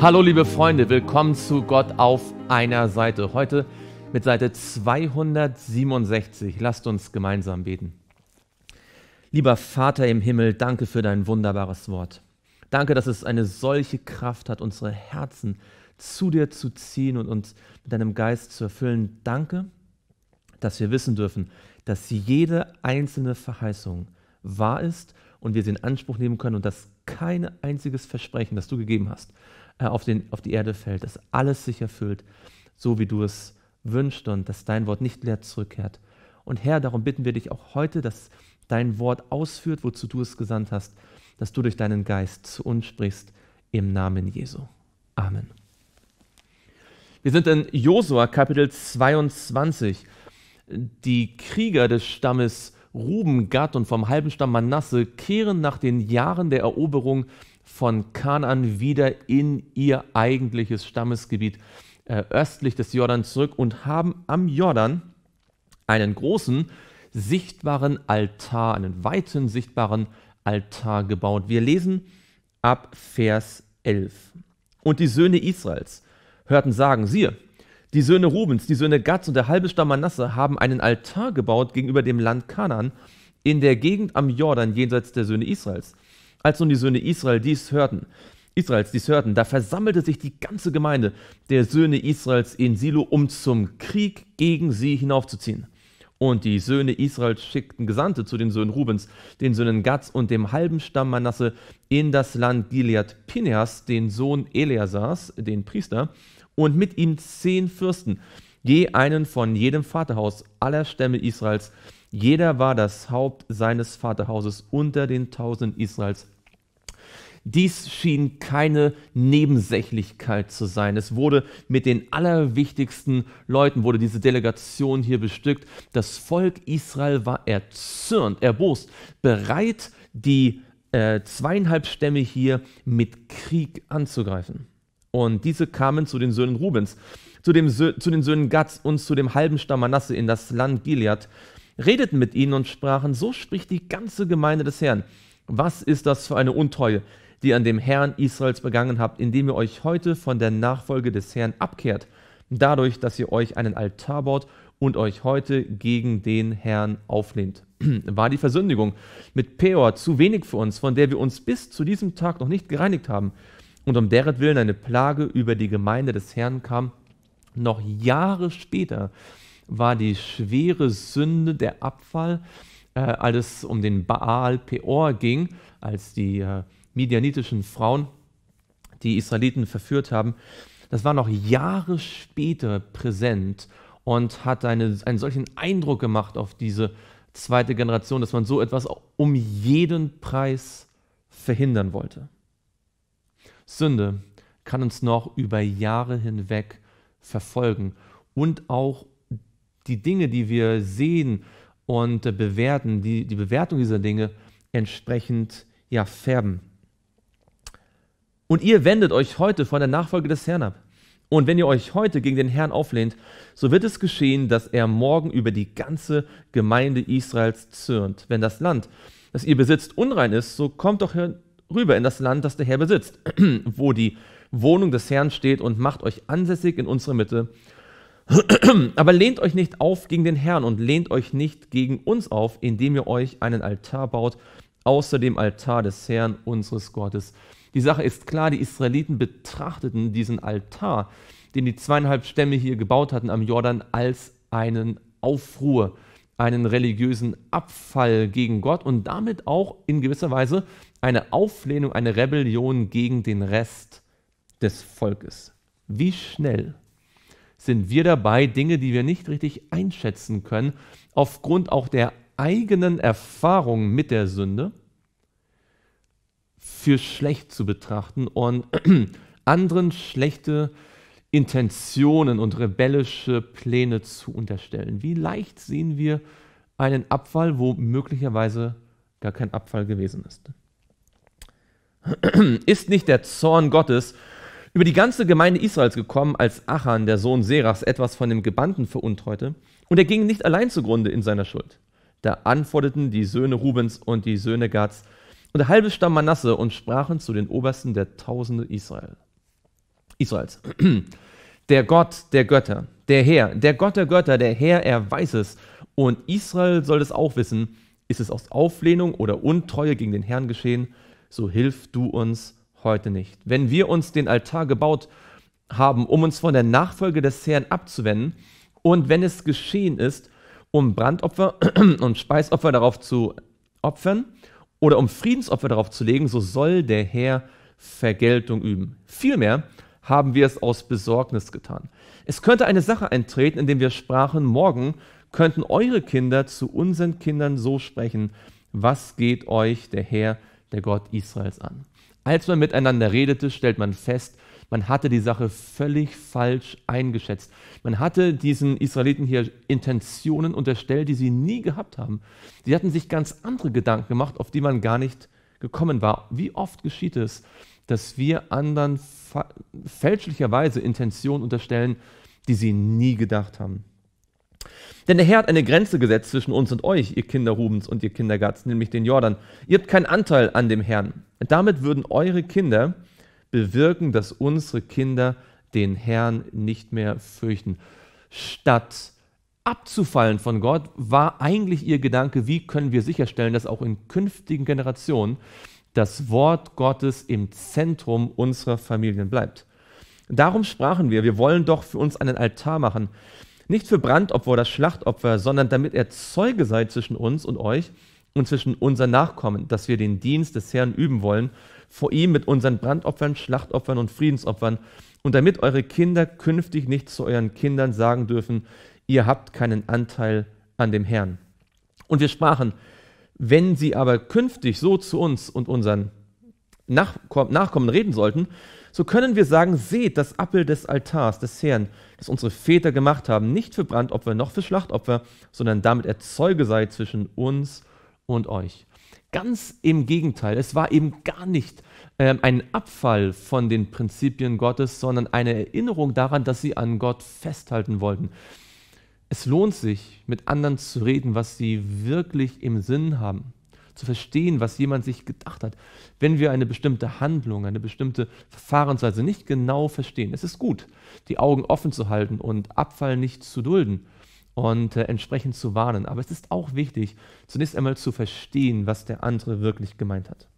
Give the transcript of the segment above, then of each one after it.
Hallo liebe Freunde, willkommen zu Gott auf einer Seite. Heute mit Seite 267. Lasst uns gemeinsam beten. Lieber Vater im Himmel, danke für dein wunderbares Wort. Danke, dass es eine solche Kraft hat, unsere Herzen zu dir zu ziehen und uns mit deinem Geist zu erfüllen. Danke, dass wir wissen dürfen, dass jede einzelne Verheißung wahr ist und wir sie in Anspruch nehmen können und dass kein einziges Versprechen, das du gegeben hast, äh, auf, den, auf die Erde fällt, dass alles sich erfüllt, so wie du es wünschst und dass dein Wort nicht leer zurückkehrt. Und Herr, darum bitten wir dich auch heute, dass dein Wort ausführt, wozu du es gesandt hast, dass du durch deinen Geist zu uns sprichst, im Namen Jesu. Amen. Wir sind in Josua Kapitel 22. Die Krieger des Stammes Ruben, Gad und vom halben Stamm Manasse kehren nach den Jahren der Eroberung von Kanan wieder in ihr eigentliches Stammesgebiet äh, östlich des Jordan zurück und haben am Jordan einen großen sichtbaren Altar, einen weiten sichtbaren Altar gebaut. Wir lesen ab Vers 11. Und die Söhne Israels hörten sagen, siehe, die Söhne Rubens, die Söhne Gatz und der halbe Stamm Manasse haben einen Altar gebaut gegenüber dem Land Kanaan in der Gegend am Jordan jenseits der Söhne Israels als nun die Söhne Israel dies hörten, Israels dies hörten, da versammelte sich die ganze Gemeinde der Söhne Israels in Silo, um zum Krieg gegen sie hinaufzuziehen. Und die Söhne Israels schickten Gesandte zu den Söhnen Rubens, den Söhnen Gatz und dem halben Stamm Manasse in das Land Gilead Pineas, den Sohn Eleazars, den Priester, und mit ihm zehn Fürsten, je einen von jedem Vaterhaus aller Stämme Israels, jeder war das Haupt seines Vaterhauses unter den Tausenden Israels. Dies schien keine Nebensächlichkeit zu sein. Es wurde mit den allerwichtigsten Leuten, wurde diese Delegation hier bestückt. Das Volk Israel war erzürnt, erbost, bereit, die äh, zweieinhalb Stämme hier mit Krieg anzugreifen. Und diese kamen zu den Söhnen Rubens, zu, dem Sö zu den Söhnen Gatz und zu dem halben Stamm Manasse in das Land Gilead redeten mit ihnen und sprachen, so spricht die ganze Gemeinde des Herrn. Was ist das für eine Untreue, die ihr an dem Herrn Israels begangen habt, indem ihr euch heute von der Nachfolge des Herrn abkehrt, dadurch, dass ihr euch einen Altar baut und euch heute gegen den Herrn aufnehmt. War die Versündigung mit Peor zu wenig für uns, von der wir uns bis zu diesem Tag noch nicht gereinigt haben und um deren Willen eine Plage über die Gemeinde des Herrn kam, noch Jahre später war die schwere Sünde der Abfall, äh, als es um den Baal Peor ging, als die äh, midianitischen Frauen die Israeliten verführt haben. Das war noch Jahre später präsent und hat eine, einen solchen Eindruck gemacht auf diese zweite Generation, dass man so etwas um jeden Preis verhindern wollte. Sünde kann uns noch über Jahre hinweg verfolgen und auch die Dinge, die wir sehen und äh, bewerten, die, die Bewertung dieser Dinge entsprechend ja, färben. Und ihr wendet euch heute von der Nachfolge des Herrn ab. Und wenn ihr euch heute gegen den Herrn auflehnt, so wird es geschehen, dass er morgen über die ganze Gemeinde Israels zürnt. Wenn das Land, das ihr besitzt, unrein ist, so kommt doch rüber in das Land, das der Herr besitzt, wo die Wohnung des Herrn steht und macht euch ansässig in unserer Mitte Aber lehnt euch nicht auf gegen den Herrn und lehnt euch nicht gegen uns auf, indem ihr euch einen Altar baut, außer dem Altar des Herrn, unseres Gottes. Die Sache ist klar, die Israeliten betrachteten diesen Altar, den die zweieinhalb Stämme hier gebaut hatten am Jordan, als einen Aufruhr, einen religiösen Abfall gegen Gott und damit auch in gewisser Weise eine Auflehnung, eine Rebellion gegen den Rest des Volkes. Wie schnell sind wir dabei, Dinge, die wir nicht richtig einschätzen können, aufgrund auch der eigenen Erfahrung mit der Sünde, für schlecht zu betrachten und anderen schlechte Intentionen und rebellische Pläne zu unterstellen. Wie leicht sehen wir einen Abfall, wo möglicherweise gar kein Abfall gewesen ist. Ist nicht der Zorn Gottes über die ganze Gemeinde Israels gekommen, als Achan, der Sohn Serachs, etwas von dem Gebannten veruntreute. Und er ging nicht allein zugrunde in seiner Schuld. Da antworteten die Söhne Rubens und die Söhne Gads und der halbe Stamm Manasse und sprachen zu den Obersten der Tausende Israel. Israels. Der Gott der Götter, der Herr, der Gott der Götter, der Herr, er weiß es. Und Israel soll es auch wissen. Ist es aus Auflehnung oder Untreue gegen den Herrn geschehen, so hilf du uns heute nicht. Wenn wir uns den Altar gebaut haben, um uns von der Nachfolge des Herrn abzuwenden und wenn es geschehen ist, um Brandopfer und Speisopfer darauf zu opfern oder um Friedensopfer darauf zu legen, so soll der Herr Vergeltung üben. Vielmehr haben wir es aus Besorgnis getan. Es könnte eine Sache eintreten, indem wir sprachen, morgen könnten eure Kinder zu unseren Kindern so sprechen, was geht euch der Herr, der Gott Israels an? Als man miteinander redete, stellt man fest, man hatte die Sache völlig falsch eingeschätzt. Man hatte diesen Israeliten hier Intentionen unterstellt, die sie nie gehabt haben. Sie hatten sich ganz andere Gedanken gemacht, auf die man gar nicht gekommen war. Wie oft geschieht es, dass wir anderen fälschlicherweise Intentionen unterstellen, die sie nie gedacht haben? Denn der Herr hat eine Grenze gesetzt zwischen uns und euch, ihr Kinder Rubens und ihr Kinder nämlich den Jordan. Ihr habt keinen Anteil an dem Herrn. Und damit würden eure Kinder bewirken, dass unsere Kinder den Herrn nicht mehr fürchten. Statt abzufallen von Gott war eigentlich ihr Gedanke, wie können wir sicherstellen, dass auch in künftigen Generationen das Wort Gottes im Zentrum unserer Familien bleibt. Darum sprachen wir, wir wollen doch für uns einen Altar machen, nicht für Brandopfer oder Schlachtopfer, sondern damit er Zeuge sei zwischen uns und euch und zwischen unseren Nachkommen, dass wir den Dienst des Herrn üben wollen, vor ihm mit unseren Brandopfern, Schlachtopfern und Friedensopfern, und damit eure Kinder künftig nicht zu euren Kindern sagen dürfen, ihr habt keinen Anteil an dem Herrn. Und wir sprachen, wenn sie aber künftig so zu uns und unseren Nachkommen reden sollten, so können wir sagen, seht das Appel des Altars des Herrn, das unsere Väter gemacht haben, nicht für Brandopfer noch für Schlachtopfer, sondern damit er Zeuge sei zwischen uns und und euch. Ganz im Gegenteil, es war eben gar nicht äh, ein Abfall von den Prinzipien Gottes, sondern eine Erinnerung daran, dass sie an Gott festhalten wollten. Es lohnt sich, mit anderen zu reden, was sie wirklich im Sinn haben, zu verstehen, was jemand sich gedacht hat. Wenn wir eine bestimmte Handlung, eine bestimmte Verfahrensweise nicht genau verstehen, es ist gut, die Augen offen zu halten und Abfall nicht zu dulden und äh, entsprechend zu warnen. Aber es ist auch wichtig, zunächst einmal zu verstehen, was der andere wirklich gemeint hat.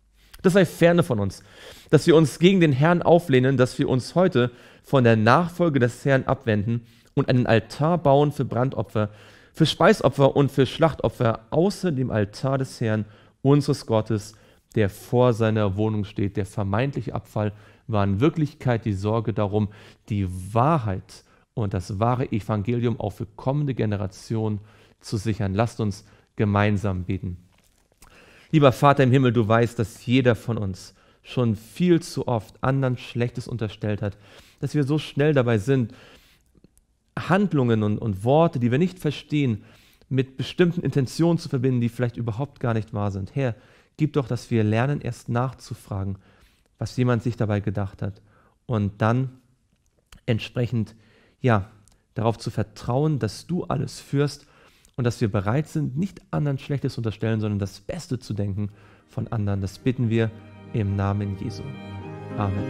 Das sei ferne von uns, dass wir uns gegen den Herrn auflehnen, dass wir uns heute von der Nachfolge des Herrn abwenden und einen Altar bauen für Brandopfer, für Speisopfer und für Schlachtopfer außer dem Altar des Herrn, unseres Gottes, der vor seiner Wohnung steht. Der vermeintliche Abfall war in Wirklichkeit die Sorge darum, die Wahrheit zu und das wahre Evangelium auch für kommende Generationen zu sichern. Lasst uns gemeinsam beten. Lieber Vater im Himmel, du weißt, dass jeder von uns schon viel zu oft anderen Schlechtes unterstellt hat, dass wir so schnell dabei sind, Handlungen und, und Worte, die wir nicht verstehen, mit bestimmten Intentionen zu verbinden, die vielleicht überhaupt gar nicht wahr sind. Herr, gib doch, dass wir lernen, erst nachzufragen, was jemand sich dabei gedacht hat und dann entsprechend ja, darauf zu vertrauen, dass du alles führst und dass wir bereit sind, nicht anderen Schlechtes zu unterstellen, sondern das Beste zu denken von anderen. Das bitten wir im Namen Jesu. Amen.